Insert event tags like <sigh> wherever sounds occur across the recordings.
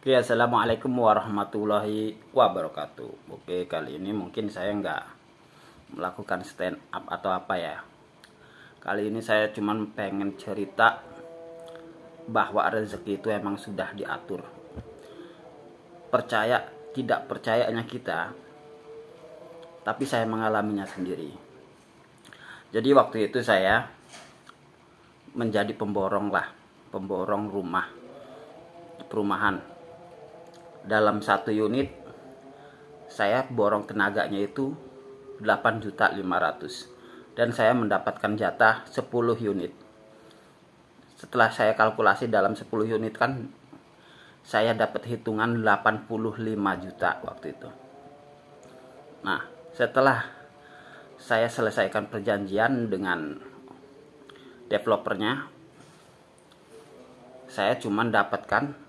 Oke, assalamualaikum warahmatullahi wabarakatuh. Oke, kali ini mungkin saya nggak melakukan stand up atau apa ya. Kali ini saya cuman pengen cerita bahwa rezeki itu emang sudah diatur. Percaya tidak percayanya kita, tapi saya mengalaminya sendiri. Jadi waktu itu saya menjadi pemborong lah, pemborong rumah perumahan dalam satu unit saya borong tenaganya itu 8.500 dan saya mendapatkan jatah 10 unit setelah saya kalkulasi dalam 10 unit kan saya dapat hitungan 85 juta waktu itu nah setelah saya selesaikan perjanjian dengan developernya saya cuma dapatkan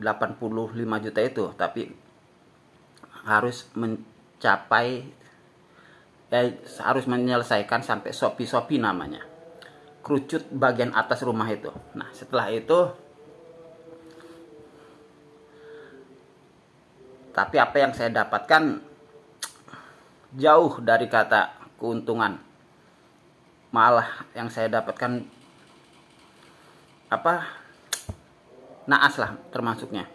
85 juta itu tapi harus mencapai eh, harus menyelesaikan sampai sopi-sopi namanya kerucut bagian atas rumah itu nah setelah itu tapi apa yang saya dapatkan jauh dari kata keuntungan malah yang saya dapatkan apa naas lah termasuknya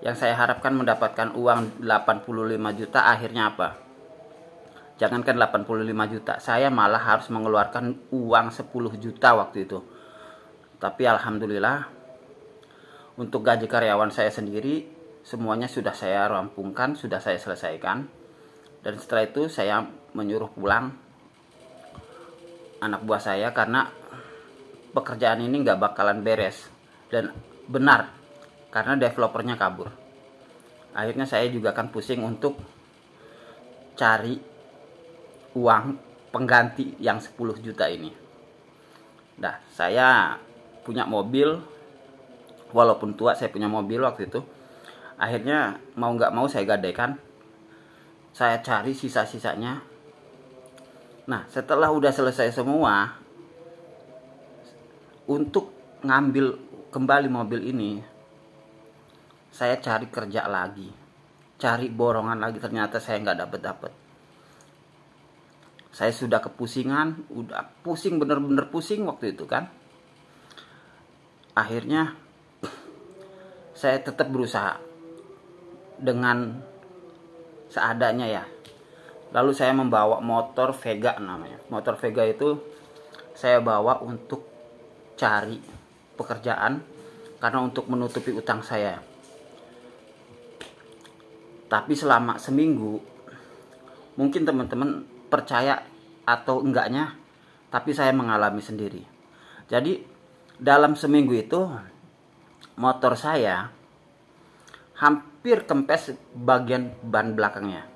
yang saya harapkan mendapatkan uang 85 juta akhirnya apa jangankan 85 juta saya malah harus mengeluarkan uang 10 juta waktu itu tapi alhamdulillah untuk gaji karyawan saya sendiri semuanya sudah saya rampungkan sudah saya selesaikan dan setelah itu saya menyuruh pulang anak buah saya karena pekerjaan ini nggak bakalan beres dan benar karena developernya kabur akhirnya saya juga akan pusing untuk cari uang pengganti yang 10 juta ini nah saya punya mobil walaupun tua saya punya mobil waktu itu akhirnya mau nggak mau saya gadaikan saya cari sisa-sisanya nah setelah udah selesai semua untuk ngambil kembali mobil ini saya cari kerja lagi cari borongan lagi ternyata saya nggak dapet dapet saya sudah kepusingan udah pusing bener-bener pusing waktu itu kan akhirnya <clears throat> saya tetap berusaha dengan seadanya ya lalu saya membawa motor Vega namanya motor Vega itu saya bawa untuk cari pekerjaan karena untuk menutupi utang saya. Tapi selama seminggu, mungkin teman-teman percaya atau enggaknya, tapi saya mengalami sendiri. Jadi, dalam seminggu itu, motor saya hampir kempes bagian ban belakangnya.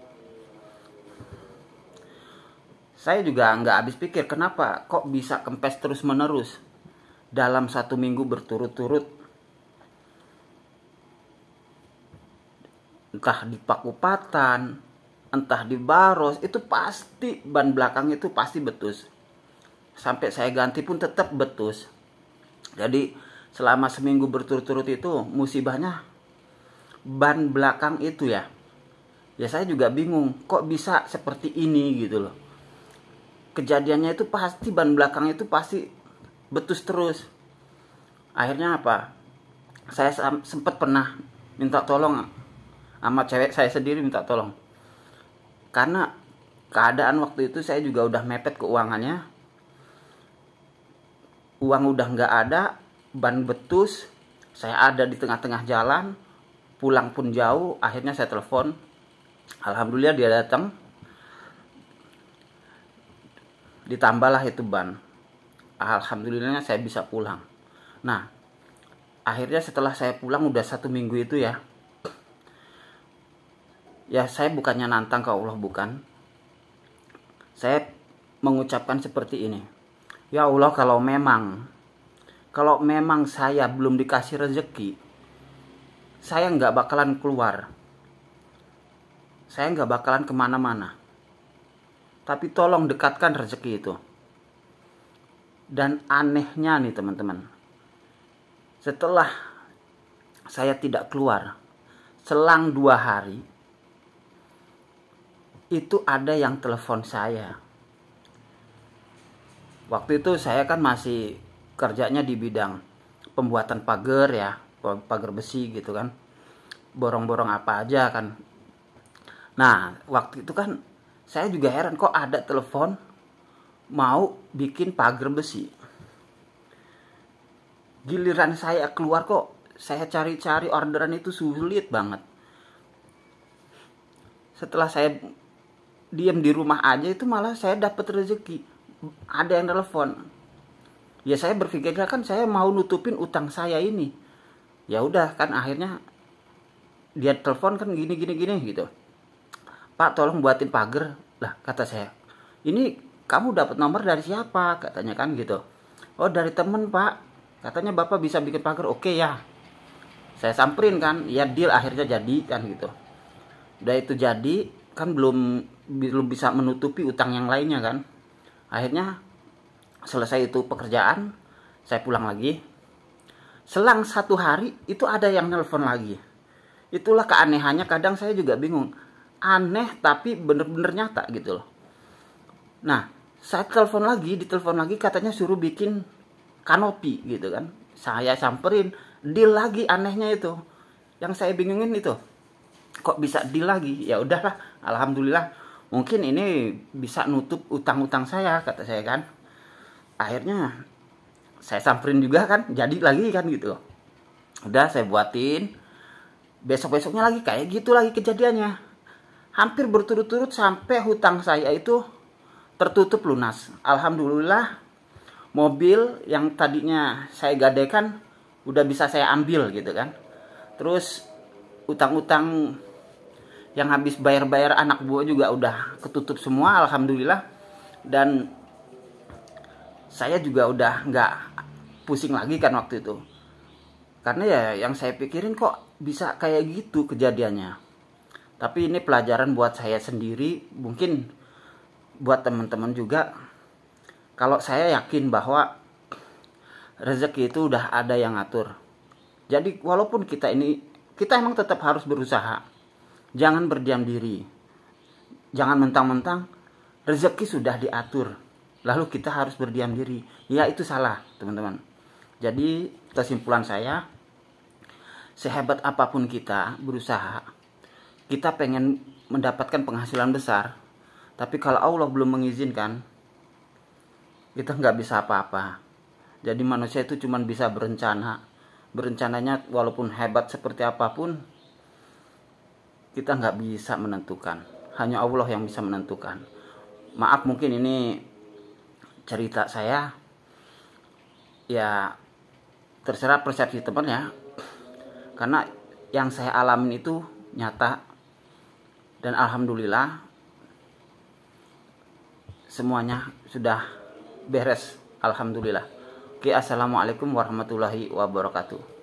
Saya juga nggak habis pikir kenapa kok bisa kempes terus menerus dalam satu minggu berturut-turut entah di Pakupatan entah di Baros itu pasti ban belakang itu pasti betus sampai saya ganti pun tetap betus jadi selama seminggu berturut-turut itu musibahnya ban belakang itu ya ya saya juga bingung kok bisa seperti ini gitu loh kejadiannya itu pasti ban belakang itu pasti betus terus akhirnya apa saya sempat pernah minta tolong sama cewek saya sendiri minta tolong karena keadaan waktu itu saya juga udah mepet keuangannya uang udah nggak ada ban betus saya ada di tengah-tengah jalan pulang pun jauh akhirnya saya telepon alhamdulillah dia datang ditambahlah itu ban alhamdulillahnya saya bisa pulang nah akhirnya setelah saya pulang udah satu minggu itu ya ya saya bukannya nantang ke Allah bukan saya mengucapkan seperti ini ya Allah kalau memang kalau memang saya belum dikasih rezeki saya nggak bakalan keluar saya nggak bakalan kemana-mana tapi tolong dekatkan rezeki itu dan anehnya nih teman-teman setelah saya tidak keluar selang dua hari itu ada yang telepon saya waktu itu saya kan masih kerjanya di bidang pembuatan pagar ya pagar besi gitu kan borong-borong apa aja kan nah waktu itu kan saya juga heran kok ada telepon mau bikin pagar besi. Giliran saya keluar kok, saya cari-cari orderan itu sulit banget. Setelah saya diam di rumah aja itu malah saya dapat rezeki. Ada yang telepon. Ya saya berpikir kan saya mau nutupin utang saya ini. Ya udah kan akhirnya dia telepon kan gini gini gini gitu. Pak tolong buatin pagar. Lah kata saya. Ini kamu dapat nomor dari siapa katanya kan gitu oh dari temen pak katanya bapak bisa bikin pagar oke ya saya samperin kan ya deal akhirnya jadi kan gitu udah itu jadi kan belum belum bisa menutupi utang yang lainnya kan akhirnya selesai itu pekerjaan saya pulang lagi selang satu hari itu ada yang nelpon lagi itulah keanehannya kadang saya juga bingung aneh tapi bener-bener nyata gitu loh nah saya telepon lagi ditelepon lagi katanya suruh bikin kanopi gitu kan saya samperin deal lagi anehnya itu yang saya bingungin itu kok bisa deal lagi ya udahlah alhamdulillah mungkin ini bisa nutup utang-utang saya kata saya kan akhirnya saya samperin juga kan jadi lagi kan gitu udah saya buatin besok besoknya lagi kayak gitu lagi kejadiannya hampir berturut-turut sampai hutang saya itu tertutup lunas. Alhamdulillah mobil yang tadinya saya gadaikan udah bisa saya ambil gitu kan. Terus utang-utang yang habis bayar-bayar anak buah juga udah ketutup semua alhamdulillah dan saya juga udah nggak pusing lagi kan waktu itu karena ya yang saya pikirin kok bisa kayak gitu kejadiannya tapi ini pelajaran buat saya sendiri mungkin buat teman-teman juga kalau saya yakin bahwa rezeki itu udah ada yang ngatur jadi walaupun kita ini kita emang tetap harus berusaha jangan berdiam diri jangan mentang-mentang rezeki sudah diatur lalu kita harus berdiam diri ya itu salah teman-teman jadi kesimpulan saya sehebat apapun kita berusaha kita pengen mendapatkan penghasilan besar tapi kalau Allah belum mengizinkan, kita nggak bisa apa-apa. Jadi manusia itu cuma bisa berencana. Berencananya walaupun hebat seperti apapun, kita nggak bisa menentukan. Hanya Allah yang bisa menentukan. Maaf mungkin ini cerita saya. Ya terserah persepsi teman ya. Karena yang saya alamin itu nyata. Dan alhamdulillah semuanya sudah beres alhamdulillah oke assalamualaikum warahmatullahi wabarakatuh